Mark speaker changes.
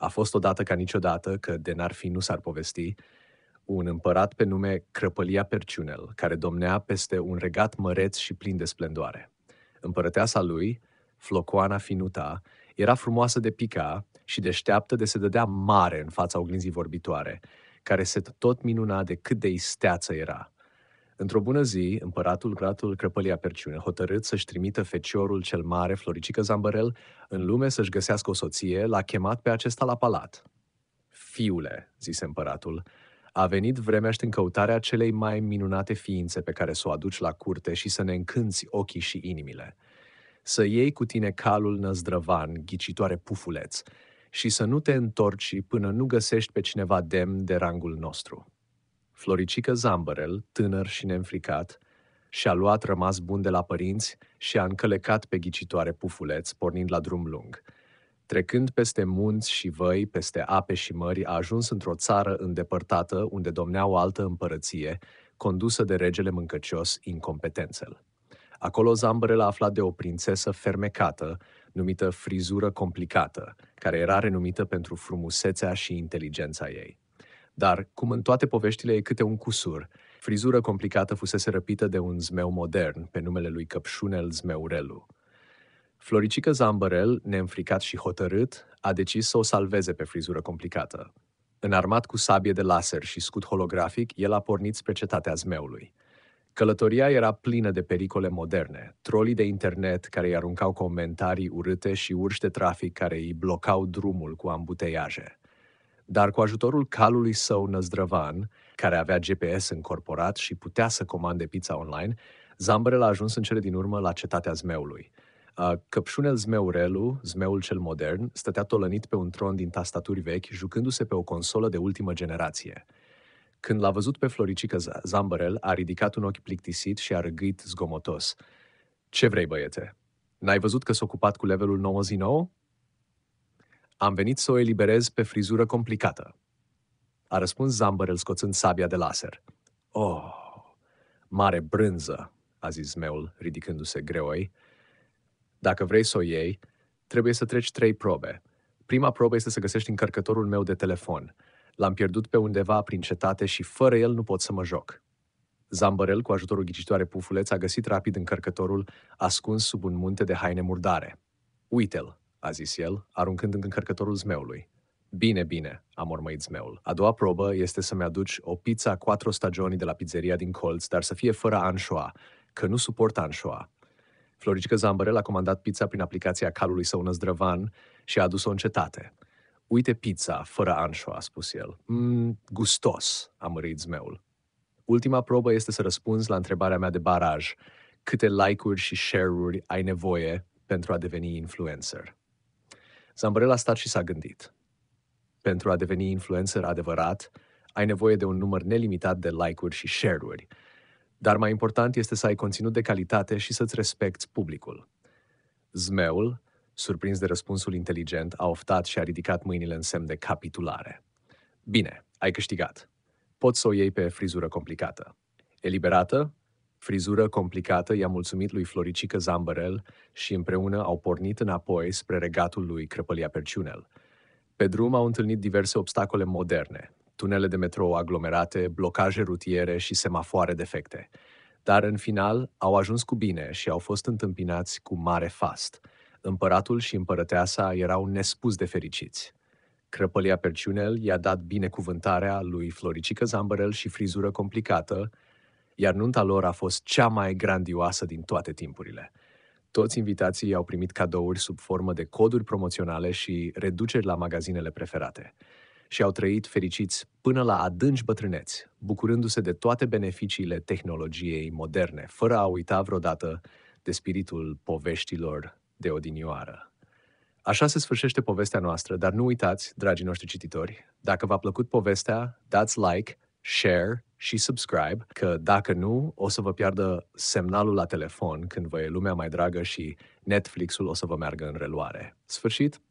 Speaker 1: A fost odată ca niciodată, că de n-ar fi nu s-ar povesti, un împărat pe nume Crăpălia Perciunel, care domnea peste un regat măreț și plin de splendoare. Împărăteasa lui, Flocoana Finuta, era frumoasă de pica și deșteaptă de se dădea mare în fața oglinzii vorbitoare, care se tot minuna de cât de isteață era – Într-o bună zi, împăratul gratul crăpălia perciune, hotărât să-și trimită feciorul cel mare, Floricică Zambărel, în lume să-și găsească o soție, l-a chemat pe acesta la palat. Fiule, zise împăratul, a venit vremea și în căutarea celei mai minunate ființe pe care să o aduci la curte și să ne încânți ochii și inimile. Să iei cu tine calul năzdrăvan, ghicitoare pufuleț, și să nu te întorci până nu găsești pe cineva demn de rangul nostru. Floricică Zambărel, tânăr și neînfricat, și-a luat rămas bun de la părinți și a încălecat pe ghicitoare pufuleț, pornind la drum lung. Trecând peste munți și văi, peste ape și mări, a ajuns într-o țară îndepărtată unde domnea o altă împărăție, condusă de regele mâncăcios incompetențel. Acolo Zambărel a aflat de o prințesă fermecată, numită Frizură Complicată, care era renumită pentru frumusețea și inteligența ei dar, cum în toate poveștile, e câte un cusur. Frizură complicată fusese răpită de un zmeu modern, pe numele lui Căpșunel Zmeurelu. Floricică Zambărel, neînfricat și hotărât, a decis să o salveze pe frizură complicată. Înarmat cu sabie de laser și scut holografic, el a pornit spre cetatea zmeului. Călătoria era plină de pericole moderne, trolii de internet care îi aruncau comentarii urâte și urși de trafic care îi blocau drumul cu ambuteiaje dar cu ajutorul calului său năzdrăvan, care avea GPS încorporat și putea să comande pizza online, Zambrel a ajuns în cele din urmă la cetatea zmeului. Căpșunel Zmeurelu, zmeul cel modern, stătea tolănit pe un tron din tastaturi vechi, jucându-se pe o consolă de ultimă generație. Când l-a văzut pe Floricică Zambrel, a ridicat un ochi plictisit și a râgâit zgomotos. Ce vrei, băiete? N-ai văzut că s-a ocupat cu levelul 99? Am venit să o eliberez pe frizură complicată. A răspuns Zambărel scoțând sabia de laser. Oh, mare brânză, a zis meul, ridicându-se greoi. Dacă vrei să o iei, trebuie să treci trei probe. Prima probă este să găsești încărcătorul meu de telefon. L-am pierdut pe undeva prin cetate și fără el nu pot să mă joc. Zambărel, cu ajutorul ghicitoare Pufuleț, a găsit rapid încărcătorul ascuns sub un munte de haine murdare. Uite-l, a zis el, aruncând în încărcătorul zmeului. Bine, bine, a mormăit zmeul. A doua probă este să-mi aduci o pizza a quattro stagioni de la pizzeria din colț, dar să fie fără anșoa, că nu suport anșoa. Floricică Zambărel a comandat pizza prin aplicația calului său năzdrăvan și a adus-o în cetate. Uite pizza, fără anșoa, a spus el. Mmm, gustos, a mărit zmeul. Ultima probă este să răspunzi la întrebarea mea de baraj. Câte like-uri și share-uri ai nevoie pentru a deveni influencer? Zambrel a stat și s-a gândit. Pentru a deveni influencer adevărat, ai nevoie de un număr nelimitat de like-uri și share-uri. Dar mai important este să ai conținut de calitate și să-ți respecti publicul. Zmeul, surprins de răspunsul inteligent, a oftat și a ridicat mâinile în semn de capitulare. Bine, ai câștigat. Poți să o iei pe frizură complicată. Eliberată, Frizură complicată i-a mulțumit lui Floricică Zambărel și împreună au pornit înapoi spre regatul lui Crăpălia Perciunel. Pe drum au întâlnit diverse obstacole moderne, tunele de metrou aglomerate, blocaje rutiere și semafoare defecte. Dar, în final, au ajuns cu bine și au fost întâmpinați cu mare fast. Împăratul și împărăteasa erau nespus de fericiți. Crăpălia Perciunel i-a dat binecuvântarea lui Floricică Zambărel și frizură complicată, iar nunta lor a fost cea mai grandioasă din toate timpurile. Toți invitații au primit cadouri sub formă de coduri promoționale și reduceri la magazinele preferate. Și au trăit fericiți până la adânci bătrâneți, bucurându-se de toate beneficiile tehnologiei moderne, fără a uita vreodată de spiritul poveștilor de odinioară. Așa se sfârșește povestea noastră, dar nu uitați, dragii noștri cititori, dacă v-a plăcut povestea, dați like, share și subscribe, că dacă nu, o să vă piardă semnalul la telefon când vă e lumea mai dragă și Netflix-ul o să vă meargă în reluare. Sfârșit!